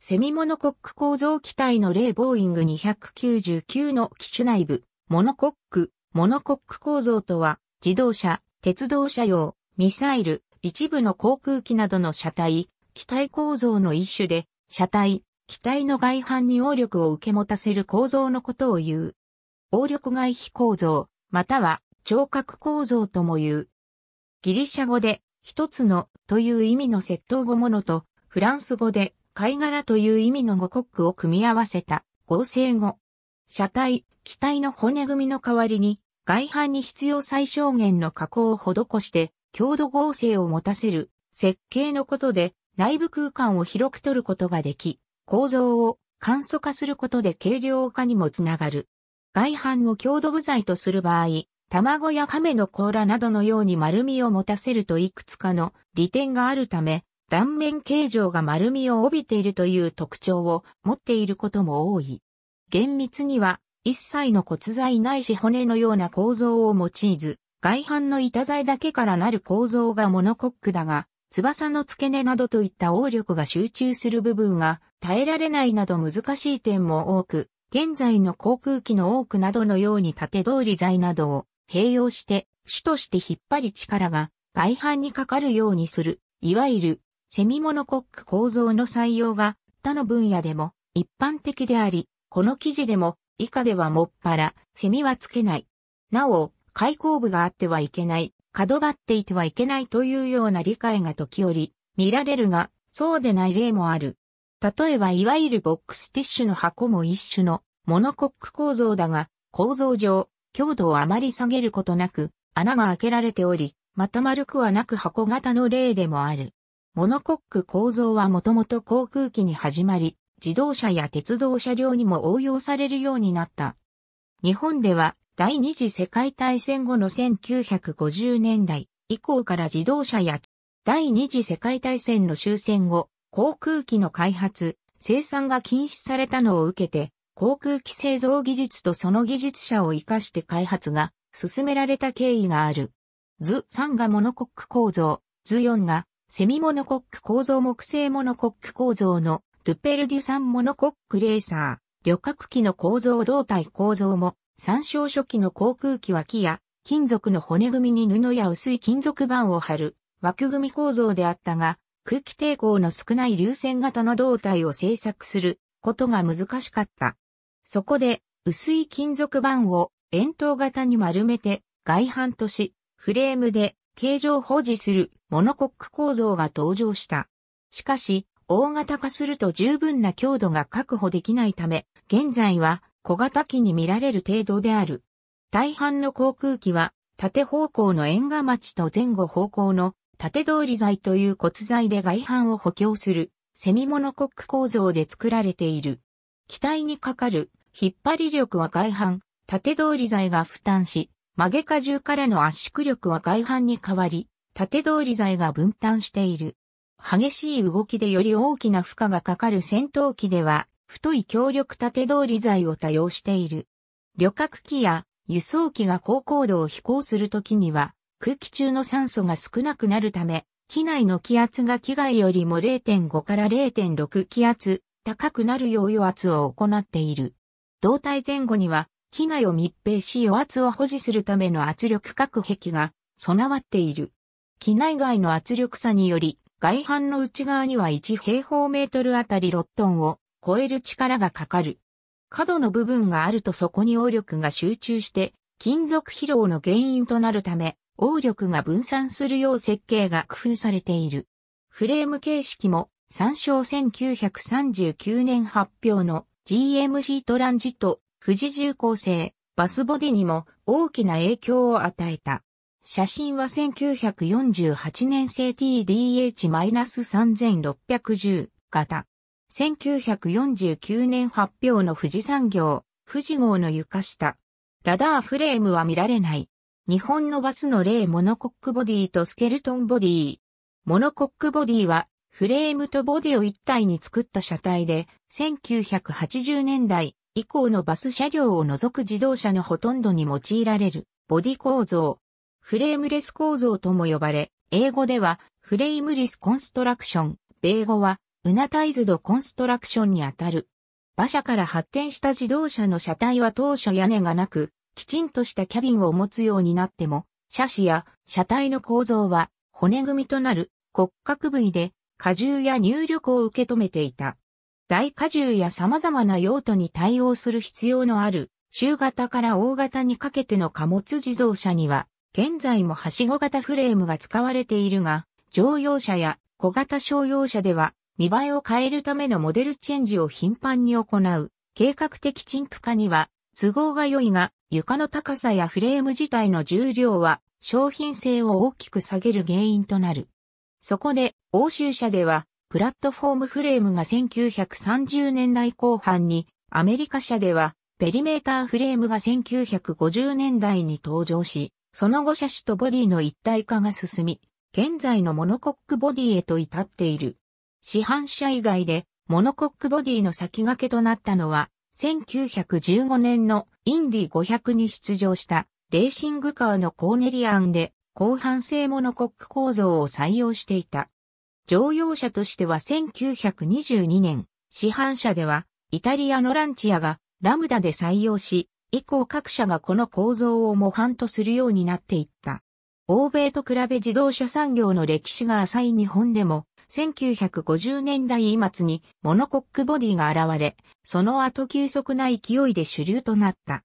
セミモノコック構造機体の例ボーイング299の機種内部、モノコック、モノコック構造とは、自動車、鉄道車用、ミサイル、一部の航空機などの車体、機体構造の一種で、車体、機体の外反に応力を受け持たせる構造のことを言う。応力外皮構造、または聴覚構造とも言う。ギリシャ語で、一つのという意味の窃盗語ものと、フランス語で貝殻という意味の語国を組み合わせた合成語。車体、機体の骨組みの代わりに、外反に必要最小限の加工を施して、強度合成を持たせる設計のことで、内部空間を広く取ることができ、構造を簡素化することで軽量化にもつながる。外反を強度部材とする場合、卵や亀の甲羅などのように丸みを持たせるといくつかの利点があるため、断面形状が丸みを帯びているという特徴を持っていることも多い。厳密には一切の骨材ないし骨のような構造を用いず、外反の板材だけからなる構造がモノコックだが、翼の付け根などといった応力が集中する部分が耐えられないなど難しい点も多く、現在の航空機の多くなどのように縦通り材などを併用して、主として引っ張り力が外反にかかるようにする、いわゆるセミモノコック構造の採用が他の分野でも一般的であり、この記事でも以下ではもっぱらセミはつけない。なお、開口部があってはいけない、角張っていてはいけないというような理解が時折見られるが、そうでない例もある。例えばいわゆるボックスティッシュの箱も一種のモノコック構造だが、構造上、強度をあまり下げることなく、穴が開けられており、また丸くはなく箱型の例でもある。モノコック構造はもともと航空機に始まり、自動車や鉄道車両にも応用されるようになった。日本では第二次世界大戦後の1950年代以降から自動車や第二次世界大戦の終戦後、航空機の開発、生産が禁止されたのを受けて、航空機製造技術とその技術者を活かして開発が進められた経緯がある。図3がモノコック構造、図4がセミモノコック構造木製モノコック構造のドゥッペルデュ産モノコックレーサー、旅客機の構造胴体構造も、参照初期の航空機は木や金属の骨組みに布や薄い金属板を貼る枠組み構造であったが、空気抵抗の少ない流線型の胴体を製作することが難しかった。そこで薄い金属板を円筒型に丸めて外反とし、フレームで形状保持するモノコック構造が登場した。しかし、大型化すると十分な強度が確保できないため、現在は小型機に見られる程度である。大半の航空機は縦方向の縁が町と前後方向の縦通り材という骨材で外反を補強するセミモノコック構造で作られている。機体にかかる引っ張り力は外反、縦通り材が負担し、曲げ荷重からの圧縮力は外反に変わり、縦通り材が分担している。激しい動きでより大きな負荷がかかる戦闘機では、太い強力縦通り材を多用している。旅客機や輸送機が高高度を飛行するときには、空気中の酸素が少なくなるため、機内の気圧が機外よりも0.5から0.6気圧高くなるよう油圧を行っている。胴体前後には機内を密閉し余圧を保持するための圧力隔壁が備わっている。機内外の圧力差により、外反の内側には1平方メートルあたり6トンを超える力がかかる。角の部分があるとそこに応力が集中して金属疲労の原因となるため、応力が分散するよう設計が工夫されている。フレーム形式も参照1939年発表の GMC トランジット富士重工製、バスボディにも大きな影響を与えた。写真は1948年製 TDH-3610 型。1949年発表の富士産業、富士号の床下。ラダーフレームは見られない。日本のバスの例モノコックボディとスケルトンボディ。モノコックボディはフレームとボディを一体に作った車体で1980年代以降のバス車両を除く自動車のほとんどに用いられるボディ構造。フレームレス構造とも呼ばれ、英語ではフレームリスコンストラクション、米語はウナタイズドコンストラクションにあたる。馬車から発展した自動車の車体は当初屋根がなく、きちんとしたキャビンを持つようになっても、車種や車体の構造は骨組みとなる骨格部位で荷重や入力を受け止めていた。大荷重や様々な用途に対応する必要のある、中型から大型にかけての貨物自動車には、現在もはしご型フレームが使われているが、乗用車や小型商用車では、見栄えを変えるためのモデルチェンジを頻繁に行う、計画的陳腐化には、都合が良いが、床の高さやフレーム自体の重量は、商品性を大きく下げる原因となる。そこで、欧州車では、プラットフォームフレームが1930年代後半に、アメリカ社では、ペリメーターフレームが1950年代に登場し、その後車種とボディの一体化が進み、現在のモノコックボディへと至っている。市販車以外で、モノコックボディの先駆けとなったのは、1915年のインディ500に出場したレーシングカーのコーネリアンで、後半性モノコック構造を採用していた。乗用車としては1922年、市販車では、イタリアのランチアがラムダで採用し、以降各社がこの構造を模範とするようになっていった。欧米と比べ自動車産業の歴史が浅い日本でも、1950年代末にモノコックボディが現れ、その後急速な勢いで主流となった。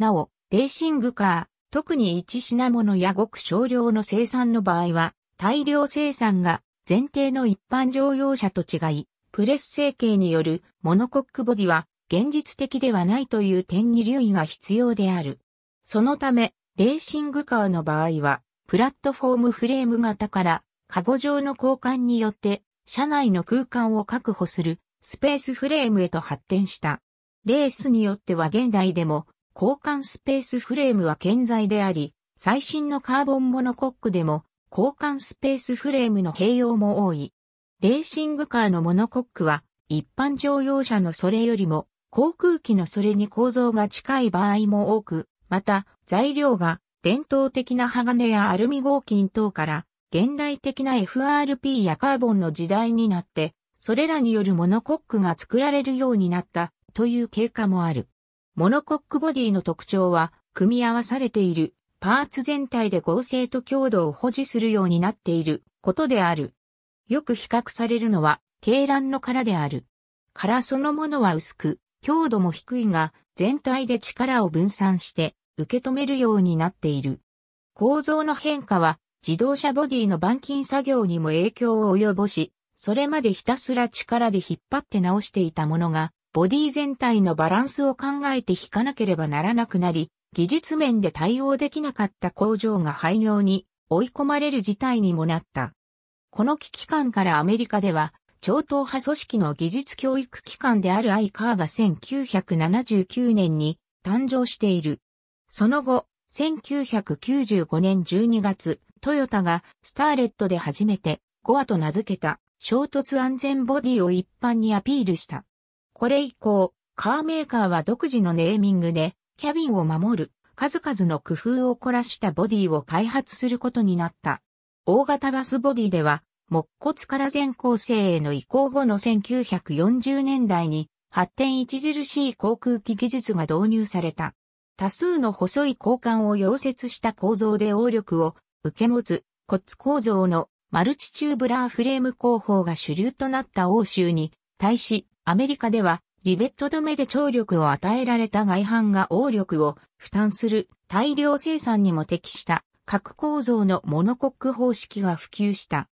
なお、レーシングカー、特に一品物やごく少量の生産の場合は、大量生産が前提の一般乗用車と違い、プレス成形によるモノコックボディは現実的ではないという点に留意が必要である。そのため、レーシングカーの場合は、プラットフォームフレーム型から、カゴ状の交換によって、車内の空間を確保するスペースフレームへと発展した。レースによっては現代でも、交換スペースフレームは健在であり、最新のカーボンモノコックでも、交換スペースフレームの併用も多い。レーシングカーのモノコックは、一般乗用車のそれよりも、航空機のそれに構造が近い場合も多く、また、材料が伝統的な鋼やアルミ合金等から、現代的な FRP やカーボンの時代になって、それらによるモノコックが作られるようになったという経過もある。モノコックボディの特徴は、組み合わされているパーツ全体で合成と強度を保持するようになっていることである。よく比較されるのは、鶏卵の殻である。殻そのものは薄く、強度も低いが、全体で力を分散して受け止めるようになっている。構造の変化は、自動車ボディの板金作業にも影響を及ぼし、それまでひたすら力で引っ張って直していたものが、ボディ全体のバランスを考えて引かなければならなくなり、技術面で対応できなかった工場が廃業に追い込まれる事態にもなった。この危機感からアメリカでは、超党派組織の技術教育機関である ICAR が1979年に誕生している。その後、1995年12月、トヨタがスターレットで初めてゴアと名付けた衝突安全ボディを一般にアピールした。これ以降、カーメーカーは独自のネーミングでキャビンを守る数々の工夫を凝らしたボディを開発することになった。大型バスボディでは、木骨から全構成への移行後の1940年代に発展著しい航空機技術が導入された。多数の細い交換を溶接した構造で応力を受け持つ骨構造のマルチチューブラーフレーム工法が主流となった欧州に対しアメリカではリベット止めで張力を与えられた外反が応力を負担する大量生産にも適した核構造のモノコック方式が普及した。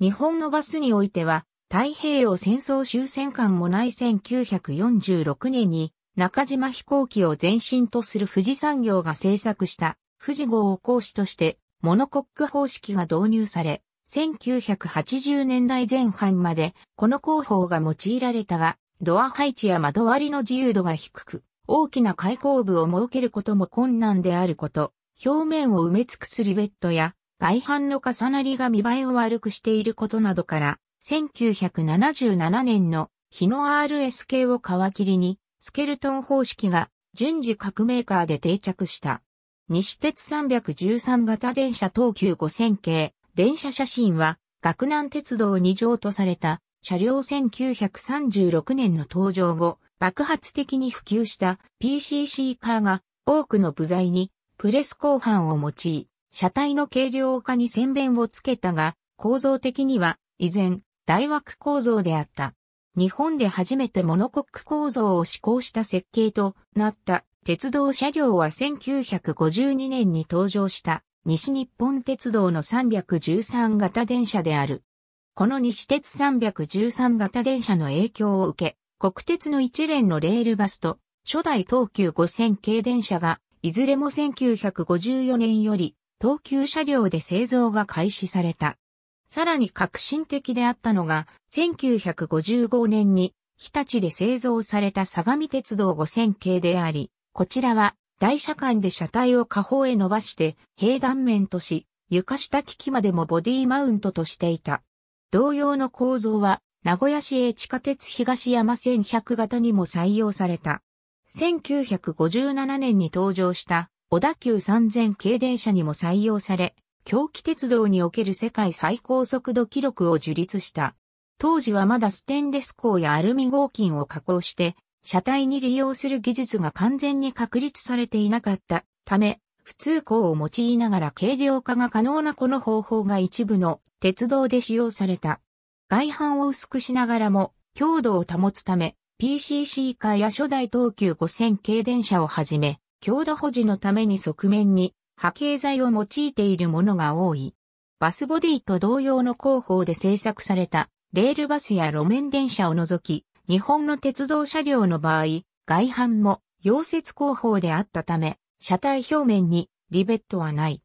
日本のバスにおいては太平洋戦争終戦間もない1946年に中島飛行機を前身とする富士産業が製作した富士号を講師としてモノコック方式が導入され、1980年代前半までこの工法が用いられたが、ドア配置や窓割りの自由度が低く、大きな開口部を設けることも困難であること、表面を埋め尽くすリベットや外反の重なりが見栄えを悪くしていることなどから、1977年の日の RS 系を皮切りに、スケルトン方式が順次各メーカーで定着した。西鉄313型電車東急5000系電車写真は、学南鉄道2乗とされた車両1936年の登場後、爆発的に普及した PCC カーが多くの部材にプレス鋼板を用い、車体の軽量化に洗弁をつけたが、構造的には依然大枠構造であった。日本で初めてモノコック構造を施行した設計となった鉄道車両は1952年に登場した西日本鉄道の313型電車である。この西鉄313型電車の影響を受け、国鉄の一連のレールバスと、初代東急5000系電車が、いずれも1954年より、東急車両で製造が開始された。さらに革新的であったのが、1955年に、日立で製造された相模鉄道5000系であり、こちらは、台車間で車体を下方へ伸ばして、平断面とし、床下機器までもボディマウントとしていた。同様の構造は、名古屋市営地下鉄東山線100型にも採用された。1957年に登場した小田急3000系電車にも採用され、狂気鉄道における世界最高速度記録を樹立した。当時はまだステンレス鋼やアルミ合金を加工して、車体に利用する技術が完全に確立されていなかったため、普通鋼を用いながら軽量化が可能なこの方法が一部の鉄道で使用された。外板を薄くしながらも強度を保つため、PCC 化や初代東急5000系電車をはじめ、強度保持のために側面に波形材を用いているものが多い。バスボディと同様の工法で製作されたレールバスや路面電車を除き、日本の鉄道車両の場合、外板も溶接工法であったため、車体表面にリベットはない。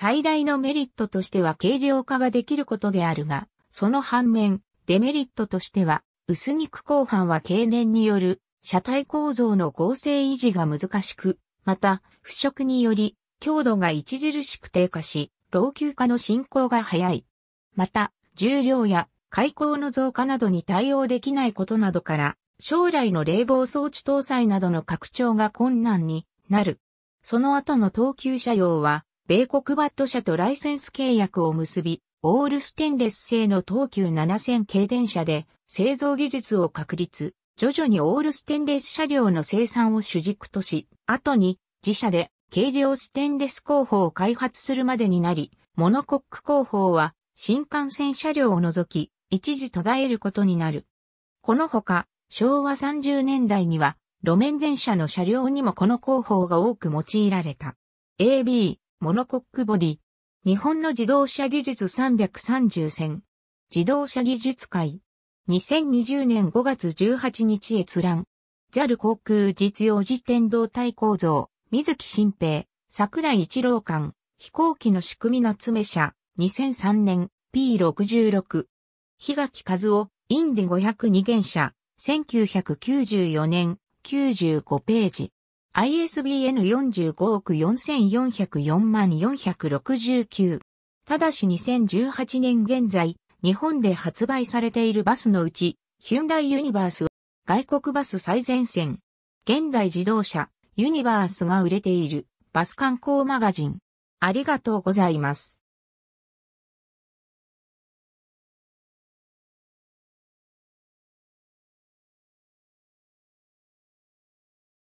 最大のメリットとしては軽量化ができることであるが、その反面、デメリットとしては、薄肉後半は経年による車体構造の合成維持が難しく、また、腐食により、強度が著しく低下し、老朽化の進行が早い。また、重量や開口の増加などに対応できないことなどから、将来の冷房装置搭載などの拡張が困難になる。その後の等級車両は、米国バット社とライセンス契約を結び、オールステンレス製の東急7000軽電車で製造技術を確立、徐々にオールステンレス車両の生産を主軸とし、後に自社で軽量ステンレス工法を開発するまでになり、モノコック工法は新幹線車両を除き、一時途絶えることになる。このほか、昭和30年代には、路面電車の車両にもこの工法が多く用いられた。AB、モノコックボディ。日本の自動車技術330選。自動車技術会。2020年5月18日閲覧。JAL 航空実用時点動体構造。水木新平。桜井一郎館。飛行機の仕組み夏目社。2003年 P66。日垣和夫。インディ502原車。1994年95ページ。ISBN 45億4404万469。ただし2018年現在、日本で発売されているバスのうち、ヒュンダイユニバースは外国バス最前線。現代自動車、ユニバースが売れているバス観光マガジン。ありがとうございます。